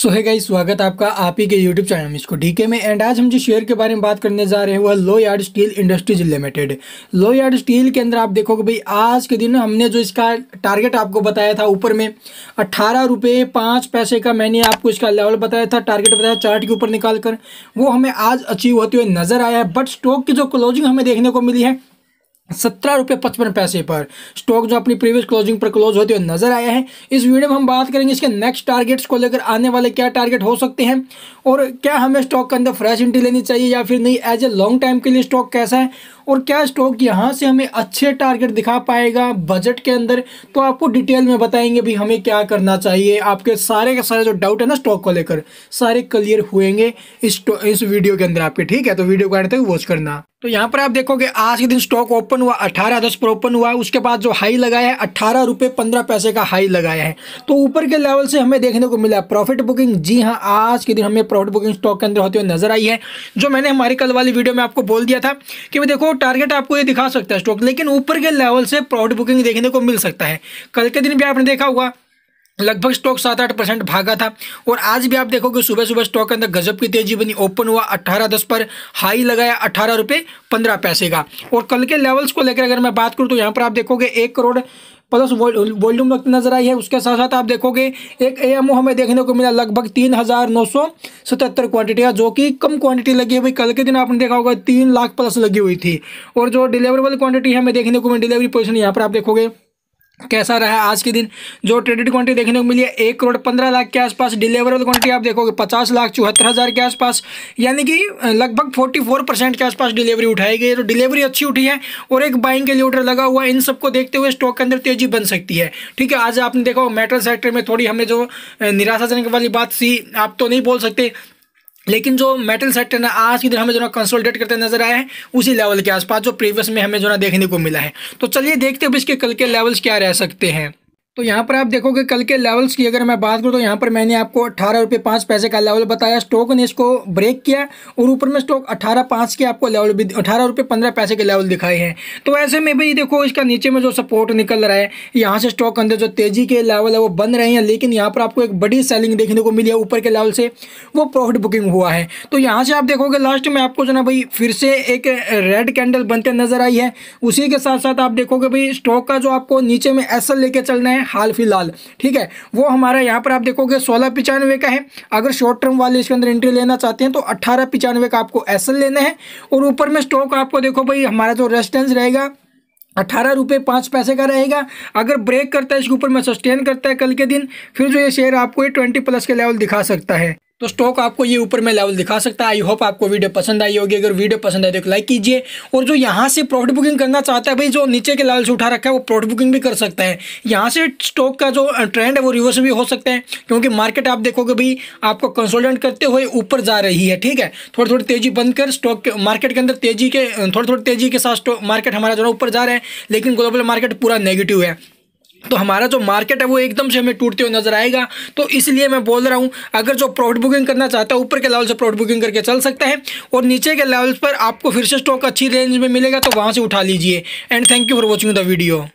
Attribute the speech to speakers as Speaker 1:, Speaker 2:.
Speaker 1: सो है गाइस स्वागत आपका आप ही के यूट्यूब चैनल में इसको डीके में एंड आज हम जो शेयर के बारे में बात करने जा रहे हैं वह Lloyds Steel Industries Limited Lloyds Steel के अंदर आप देखोगे भाई आज के दिन हमने जो इसका टारगेट आपको बताया था ऊपर में अट्ठारह रुपये पाँच पैसे का मैंने आपको इसका लेवल बताया था टारगेट बताया चार्ट के ऊपर निकाल कर वो हमें आज अचीव होते हुए नजर आया है बट स्टॉक की जो क्लोजिंग हमें देखने को मिली है सत्रह रुपये पचपन पैसे पर स्टॉक जो अपनी प्रीवियस क्लोजिंग पर क्लोज होते हुए नजर आया है इस वीडियो में हम बात करेंगे इसके नेक्स्ट टारगेट्स को लेकर आने वाले क्या टारगेट हो सकते हैं और क्या हमें स्टॉक के अंदर फ्रेश एंट्री लेनी चाहिए या फिर नहीं एज ए लॉन्ग टाइम के लिए स्टॉक कैसा है और क्या स्टॉक यहाँ से हमें अच्छे टारगेट दिखा पाएगा बजट के अंदर तो आपको डिटेल में बताएंगे भी हमें क्या करना चाहिए आपके सारे के सारे जो डाउट है ना स्टॉक को लेकर सारे क्लियर हुएंगे इस इस वीडियो के अंदर आपके ठीक है तो वीडियो को आने तक वॉच करना तो यहाँ पर आप देखोगे आज के दिन स्टॉक ओपन हुआ अठारह दस पर ओपन हुआ उसके बाद जो हाई लगाया है अठारह रुपये पंद्रह पैसे का हाई लगाया है तो ऊपर के लेवल से हमें देखने को मिला प्रॉफिट बुकिंग जी हाँ आज के दिन हमें प्रॉफिट बुकिंग स्टॉक के अंदर होते हुए नजर आई है जो मैंने हमारी कल वाली वीडियो में आपको बोल दिया था कि भाई देखो टारगेट आपको ये दिखा सकता है स्टॉक लेकिन ऊपर के लेवल से प्रॉफिट बुकिंग देखने को मिल सकता है कल के दिन भी आपने देखा होगा लगभग स्टॉक सात आठ परसेंट भागा था और आज भी आप देखोगे सुबह सुबह स्टॉक के अंदर गजब की तेजी बनी ओपन हुआ अट्ठारह दस पर हाई लगाया अट्ठारह रुपये पंद्रह पैसे का और कल के लेवल्स को लेकर अगर मैं बात करूँ तो यहाँ पर आप देखोगे एक करोड़ प्लस वॉल्यूम रखते नजर आई है उसके साथ साथ आप देखोगे एक ओ हमें देखने को मिला लगभग तीन हज़ार नौ सौ सतहत्तर क्वान्टिटी है जो कि कम क्वांटिटी लगी हुई कल के दिन आपने देखा होगा तीन लाख प्लस लगी हुई थी और जो डिलीवरेबल क्वांटिटी हमें देखने को मिली डिलीवरी पोजिशन यहाँ पर आप देखोगे कैसा रहा आज के दिन जो ट्रेडेड क्वांटिटी देखने को मिली है एक करोड़ पंद्रह लाख के आसपास डिलीवरेबल क्वांटिटी आप देखोगे पचास लाख चौहत्तर हज़ार के आसपास यानी कि लगभग फोर्टी फोर परसेंट के आसपास डिलीवरी उठाई गई है तो डिलीवरी अच्छी उठी है और एक बाइंग के लिए ऑर्डर लगा हुआ है इन सबको देखते हुए स्टॉक के अंदर तेजी बन सकती है ठीक है आज आपने देखा मेटल सेक्टर में थोड़ी हमने जो निराशाजनक वाली बात थी आप तो नहीं बोल सकते लेकिन जो मेटल सेक्टर ना आज की दिन हमें जो ना कंसोलिडेट करते नजर आए हैं उसी लेवल के आसपास जो प्रीवियस में हमें जो ना देखने को मिला है तो चलिए देखते हैं अब इसके कल के लेवल्स क्या रह सकते हैं तो यहाँ पर आप देखोगे कल के लेवल्स की अगर मैं बात करूँ तो यहाँ पर मैंने आपको अट्ठारह रुपये पाँच पैसे का लेवल बताया स्टॉक ने इसको ब्रेक किया और ऊपर में स्टॉक अट्ठारह पाँच के आपको लेवल भी अठारह रुपये पंद्रह पैसे के लेवल दिखाए हैं तो ऐसे में भी देखो इसका नीचे में जो सपोर्ट निकल रहा है यहाँ से स्टॉक अंदर जो तेज़ी के लेवल है वो बन रहे हैं लेकिन यहाँ पर आपको एक बड़ी सेलिंग देखने को मिली है ऊपर के लेवल से वो प्रॉफिट बुकिंग हुआ है तो यहाँ से आप देखोगे लास्ट में आपको जो ना भाई फिर से एक रेड कैंडल बनते नजर आई है उसी के साथ साथ आप देखोगे भाई स्टॉक का जो आपको नीचे में एसल लेके चलना है हैं हाल फिलहाल ठीक है वो हमारा यहाँ पर आप देखोगे सोलह पिचानवे का है अगर शॉर्ट टर्म वाले इसके अंदर एंट्री लेना चाहते हैं तो अट्ठारह पिचानवे का आपको एस लेना है और ऊपर में स्टॉक आपको देखो भाई हमारा जो रेजिस्टेंस रहेगा अट्ठारह रुपये पाँच पैसे का रहेगा अगर ब्रेक करता है इसके ऊपर में सस्टेन करता है कल के दिन फिर जो ये शेयर आपको ये ट्वेंटी प्लस के लेवल दिखा सकता है तो स्टॉक आपको ये ऊपर में लेवल दिखा सकता है आई होप आपको वीडियो पसंद आई होगी अगर वीडियो पसंद आए तो लाइक कीजिए और जो यहाँ से प्रॉफिट बुकिंग करना चाहता है भाई जो नीचे के लेवल से उठा रखा है वो प्रॉफिट बुकिंग भी कर सकता है यहाँ से स्टॉक का जो ट्रेंड है वो रिवर्स भी हो सकता है क्योंकि मार्केट आप देखोगे भाई आपको कंसोल्टेंट करते हुए ऊपर जा रही है ठीक है थोड़ी थोड़ी तेजी बंद कर स्टॉक मार्केट के अंदर तेजी के थोड़ी थोड़ी तेजी के साथ मार्केट हमारा जो ऊपर जा रहा है लेकिन ग्लोबल मार्केट पूरा नेगेटिव है तो हमारा जो मार्केट है वो एकदम से हमें टूटते हुए नजर आएगा तो इसलिए मैं बोल रहा हूँ अगर जो प्रॉफिट बुकिंग करना चाहता है ऊपर के लेवल से प्रॉफिट बुकिंग करके चल सकता है और नीचे के लेवल्स पर आपको फिर से स्टॉक अच्छी रेंज में मिलेगा तो वहाँ से उठा लीजिए and thank you for watching the video